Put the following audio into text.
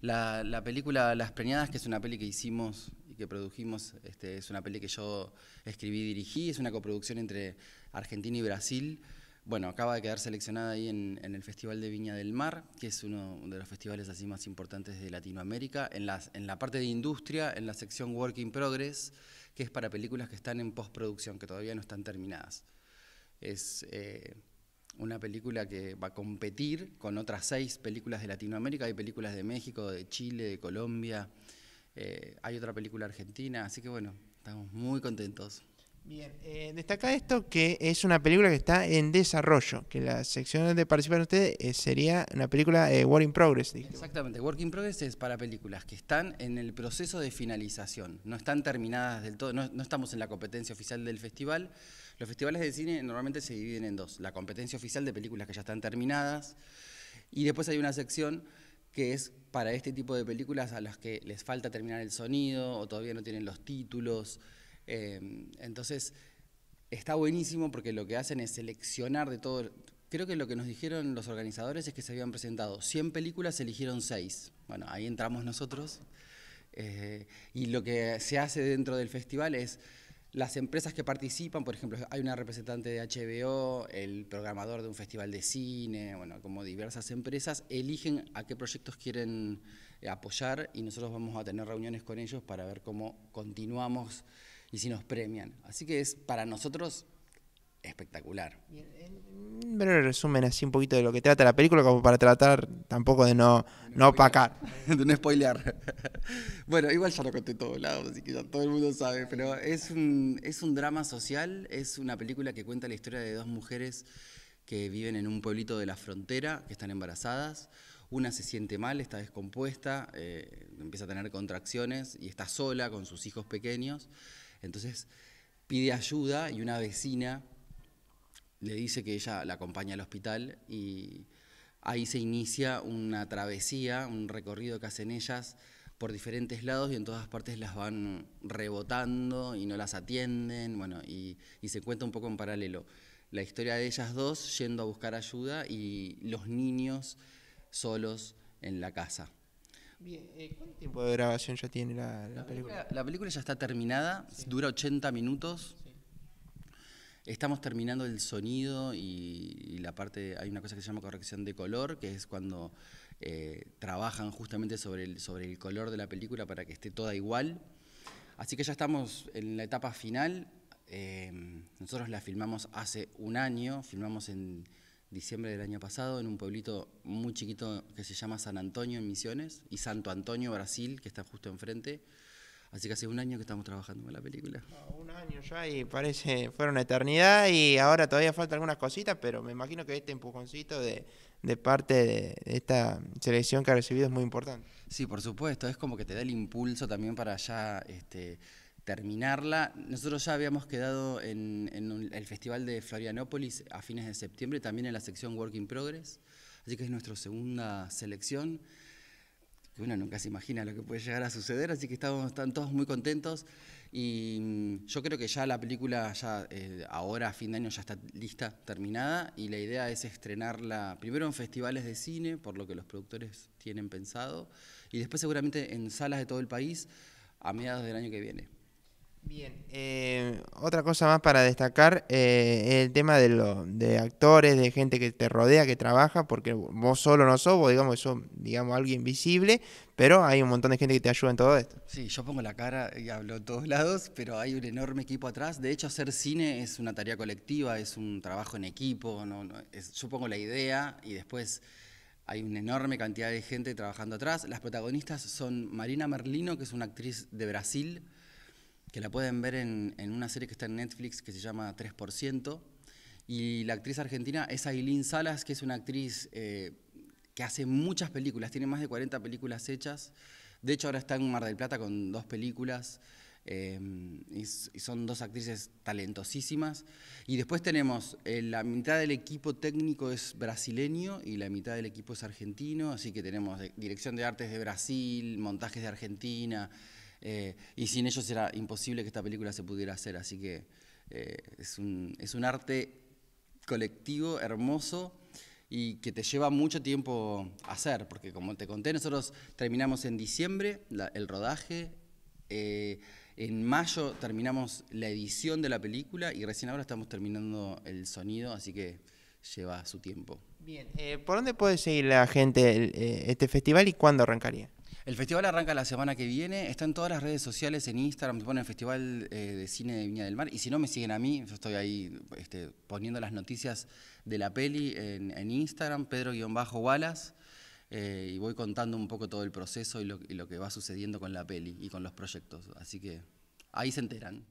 La, película Las Preñadas, que es una peli que hicimos y que produjimos, este, es una peli que yo escribí y dirigí, es una coproducción entre Argentina y Brasil. Bueno, acaba de quedar seleccionada ahí en, el Festival de Viña del Mar, que es uno de los festivales así más importantes de Latinoamérica, en, las, en la parte de industria, en la sección Work in Progress, que es para películas que están en postproducción, que todavía no están terminadas. Es... Eh, una película que va a competir con otras seis películas de Latinoamérica, hay películas de México, de Chile, de Colombia, eh, hay otra película argentina, así que bueno, estamos muy contentos. Bien, eh, destaca esto que es una película que está en desarrollo, que la sección donde participan ustedes eh, sería una película eh, Work in Progress. Exactamente, Work in Progress es para películas que están en el proceso de finalización, no están terminadas del todo, no estamos en la competencia oficial del festival, los festivales de cine normalmente se dividen en dos, la competencia oficial de películas que ya están terminadas y después hay una sección que es para este tipo de películas a las que les falta terminar el sonido o todavía no tienen los títulos. Em, entonces, está buenísimo porque lo que hacen es seleccionar de todo. Creo que lo que nos dijeron los organizadores es que se habían presentado 100 películas, se eligieron 6. Bueno, ahí entramos nosotros. Eh, y lo que se hace dentro del festival es las empresas que participan, por ejemplo, hay una representante de HBO, el programador de un festival de cine, bueno, como diversas empresas, eligen a qué proyectos quieren eh, apoyar y nosotros vamos a tener reuniones con ellos para ver cómo continuamos y si nos premian. Así que es para nosotros espectacular. Un breve resumen así un poquito de lo que trata la película, como para tratar tampoco de no, no, De no spoilear. bueno, igual ya lo conté todos lados, así que ya todo el mundo sabe, pero es un, es un drama social, es una película que cuenta la historia de dos mujeres que viven en un pueblito de la frontera, que están embarazadas. Una se siente mal, está descompuesta, eh, empieza a tener contracciones y está sola con sus hijos pequeños. Entonces pide ayuda y una vecina le dice que ella la acompaña al hospital y ahí se inicia una travesía, un recorrido que hacen ellas por diferentes lados y en todas partes las van rebotando y no las atienden, bueno, y, se cuenta un poco en paralelo la historia de ellas dos yendo a buscar ayuda y los niños solos en la casa. Bien, eh, ¿cuánto tiempo de grabación ya tiene la, película? La película ya está terminada, dura 80 minutos. Estamos terminando el sonido y, la parte, hay una cosa que se llama corrección de color, que es cuando eh, trabajan justamente sobre el, sobre el color de la película para que esté toda igual. Así que ya estamos en la etapa final. Em, nosotros la filmamos hace un año, filmamos en diciembre del año pasado en un pueblito muy chiquito que se llama San Antonio en Misiones y Santo Antonio, Brasil, que está justo enfrente. Así que hace un año que estamos trabajando en la película. Ah, un año ya y parece, fue una eternidad y ahora todavía faltan algunas cositas, pero me imagino que este empujoncito de, parte de esta selección que ha recibido es muy importante. Sí, por supuesto, es como que te da el impulso también para ya este, terminarla. Nosotros ya habíamos quedado en, el Festival de Florianópolis a fines de septiembre, también en la sección Work in Progress, así que es nuestra segunda selección que uno nunca se imagina lo que puede llegar a suceder, así que estamos, están todos muy contentos y mm, yo creo que ya la película, ya eh, ahora a fin de año ya está lista, terminada y la idea es estrenarla primero en festivales de cine, por lo que los productores tienen pensado, y después seguramente en salas de todo el país a mediados del año que viene. Bien, eh, otra cosa más para destacar, eh, el tema de, los de actores, de gente que te rodea, que trabaja, porque vos solo no sos, vos digamos, sos digamos, alguien visible, pero hay un montón de gente que te ayuda en todo esto. Sí, yo pongo la cara y hablo de todos lados, pero hay un enorme equipo atrás. De hecho, hacer cine es una tarea colectiva, es un trabajo en equipo, no, yo pongo la idea y después hay una enorme cantidad de gente trabajando atrás. Las protagonistas son Marina Merlino, que es una actriz de Brasil, que la pueden ver en, en, una serie que está en Netflix que se llama 3%. Y la actriz argentina es Ailín Salas, que es una actriz eh, que hace muchas películas, tiene más de 40 películas hechas. De hecho, ahora está en Mar del Plata con dos películas. Eh, y, son dos actrices talentosísimas. Y después tenemos, eh, la mitad del equipo técnico es brasileño y la mitad del equipo es argentino, así que tenemos dirección de artes de Brasil, montajes de Argentina, eh, y sin ellos era imposible que esta película se pudiera hacer, así que eh, es, un, es, un, arte colectivo, hermoso y que te lleva mucho tiempo hacer, porque como te conté, nosotros terminamos en diciembre el rodaje, eh, en mayo terminamos la edición de la película y recién ahora estamos terminando el sonido, así que lleva su tiempo. Bien, ¿por dónde puede seguir la gente este festival y cuándo arrancaría? El festival arranca la semana que viene, está en todas las redes sociales, en Instagram, se pone el Festival eh, de Cine de Viña del Mar, y si no me siguen a mí, yo estoy ahí este, poniendo las noticias de la peli en, Instagram, pedro balas eh, y voy contando un poco todo el proceso y lo que va sucediendo con la peli y con los proyectos, así que ahí se enteran.